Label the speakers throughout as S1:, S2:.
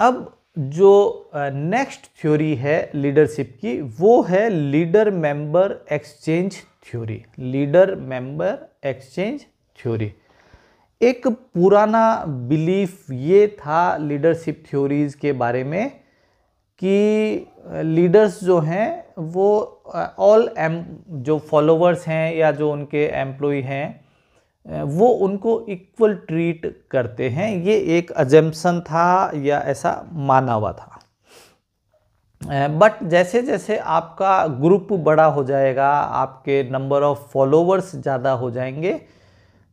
S1: अब जो next theory है लीडरशिप की वो है leader member exchange theory leader member exchange theory एक पुराना बिलीफ ये था लीडरशिप थ्योरीज के बारे में कि लीडर्स जो हैं वो ऑल एम जो फॉलोवर्स हैं या जो उनके एम्प्लॉय हैं वो उनको इक्वल ट्रीट करते हैं ये एक अजम्पसन था या ऐसा माना हुआ था बट जैसे जैसे आपका ग्रुप बड़ा हो जाएगा आपके नंबर ऑफ फॉलोवर्स ज़्यादा हो जाएंगे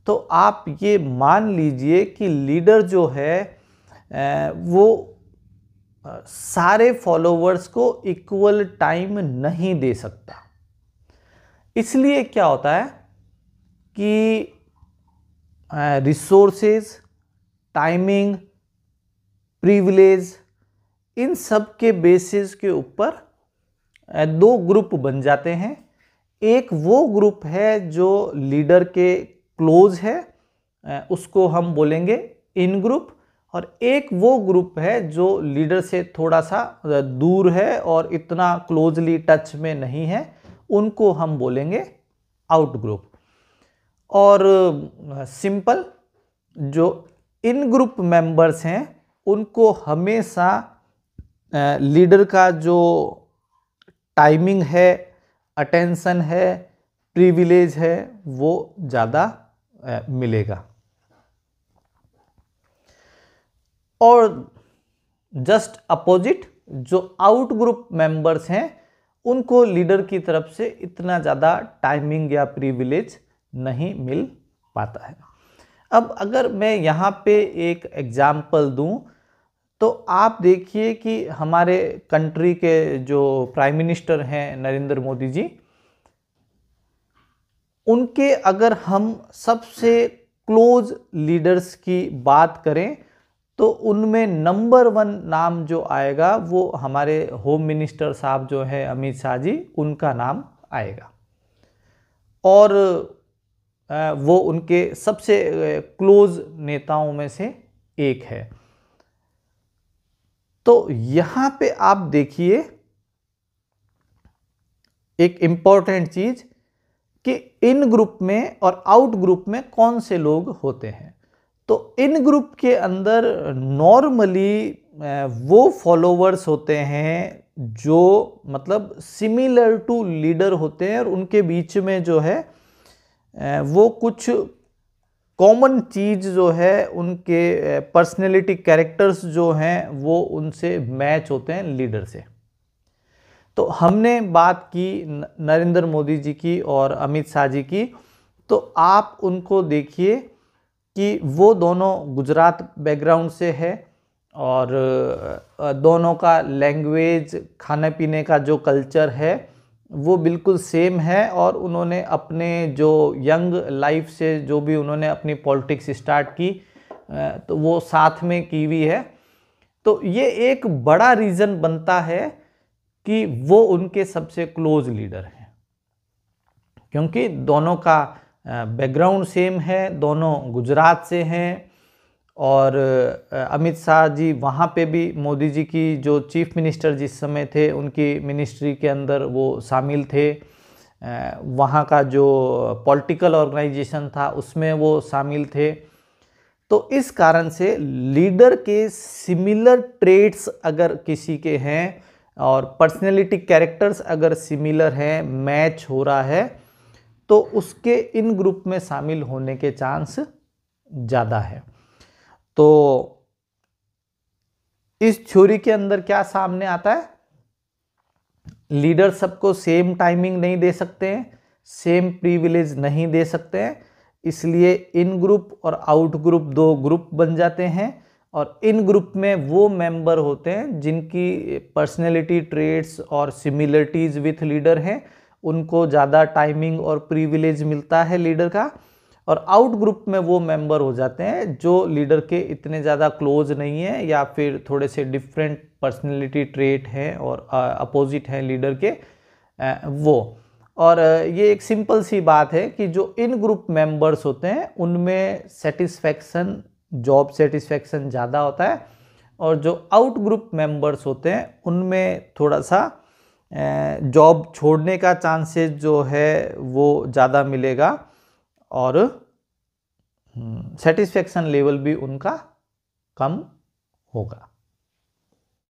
S1: तो आप ये मान लीजिए कि लीडर जो है वो सारे फॉलोवर्स को इक्वल टाइम नहीं दे सकता इसलिए क्या होता है कि रिसोर्सेज टाइमिंग प्रिविलेज इन सब के बेसिस के ऊपर uh, दो ग्रुप बन जाते हैं एक वो ग्रुप है जो लीडर के क्लोज है uh, उसको हम बोलेंगे इन ग्रुप और एक वो ग्रुप है जो लीडर से थोड़ा सा uh, दूर है और इतना क्लोजली टच में नहीं है उनको हम बोलेंगे आउट ग्रुप और सिंपल जो इन ग्रुप मेंबर्स हैं उनको हमेशा लीडर का जो टाइमिंग है अटेंशन है प्रिविलेज है वो ज़्यादा मिलेगा और जस्ट अपोजिट जो आउट ग्रुप मेंबर्स हैं उनको लीडर की तरफ से इतना ज़्यादा टाइमिंग या प्रिविलेज नहीं मिल पाता है अब अगर मैं यहाँ पे एक एग्ज़ाम्पल दूँ तो आप देखिए कि हमारे कंट्री के जो प्राइम मिनिस्टर हैं नरेंद्र मोदी जी उनके अगर हम सबसे क्लोज लीडर्स की बात करें तो उनमें नंबर वन नाम जो आएगा वो हमारे होम मिनिस्टर साहब जो है अमित शाह जी उनका नाम आएगा और वो उनके सबसे क्लोज नेताओं में से एक है तो यहां पे आप देखिए एक इंपॉर्टेंट चीज़ कि इन ग्रुप में और आउट ग्रुप में कौन से लोग होते हैं तो इन ग्रुप के अंदर नॉर्मली वो फॉलोवर्स होते हैं जो मतलब सिमिलर टू लीडर होते हैं और उनके बीच में जो है वो कुछ कॉमन चीज़ जो है उनके पर्सनैलिटी कैरेक्टर्स जो हैं वो उनसे मैच होते हैं लीडर से तो हमने बात की नरेंद्र मोदी जी की और अमित शाह जी की तो आप उनको देखिए कि वो दोनों गुजरात बैकग्राउंड से है और दोनों का लैंग्वेज खाने पीने का जो कल्चर है वो बिल्कुल सेम है और उन्होंने अपने जो यंग लाइफ से जो भी उन्होंने अपनी पॉलिटिक्स स्टार्ट की तो वो साथ में की हुई है तो ये एक बड़ा रीज़न बनता है कि वो उनके सबसे क्लोज लीडर हैं क्योंकि दोनों का बैकग्राउंड सेम है दोनों गुजरात से हैं और अमित शाह जी वहाँ पे भी मोदी जी की जो चीफ मिनिस्टर जिस समय थे उनकी मिनिस्ट्री के अंदर वो शामिल थे वहाँ का जो पॉलिटिकल ऑर्गेनाइजेशन था उसमें वो शामिल थे तो इस कारण से लीडर के सिमिलर ट्रेड्स अगर किसी के हैं और पर्सनैलिटी कैरेक्टर्स अगर सिमिलर हैं मैच हो रहा है तो उसके इन ग्रुप में शामिल होने के चांस ज़्यादा है तो इस थ्योरी के अंदर क्या सामने आता है लीडर सबको सेम टाइमिंग नहीं दे सकते हैं सेम प्रिविलेज नहीं दे सकते हैं इसलिए इन ग्रुप और आउट ग्रुप दो ग्रुप बन जाते हैं और इन ग्रुप में वो मेंबर होते हैं जिनकी पर्सनैलिटी ट्रेड्स और सिमिलरिटीज़ विथ लीडर हैं उनको ज़्यादा टाइमिंग और प्रिविलेज मिलता है लीडर का और आउट ग्रुप में वो मेंबर हो जाते हैं जो लीडर के इतने ज़्यादा क्लोज नहीं है या फिर थोड़े से डिफरेंट पर्सनैलिटी ट्रेट हैं और अपोजिट हैं लीडर के वो और ये एक सिंपल सी बात है कि जो इन ग्रुप मेंबर्स होते हैं उनमें सेटिस्फैक्शन जॉब सेटिस्फैक्शन ज़्यादा होता है और जो आउट ग्रुप मेंबर्स होते हैं उनमें थोड़ा सा जॉब छोड़ने का चांसेस जो है वो ज़्यादा मिलेगा और सेटिस्फेक्शन हम्म, लेवल भी उनका कम होगा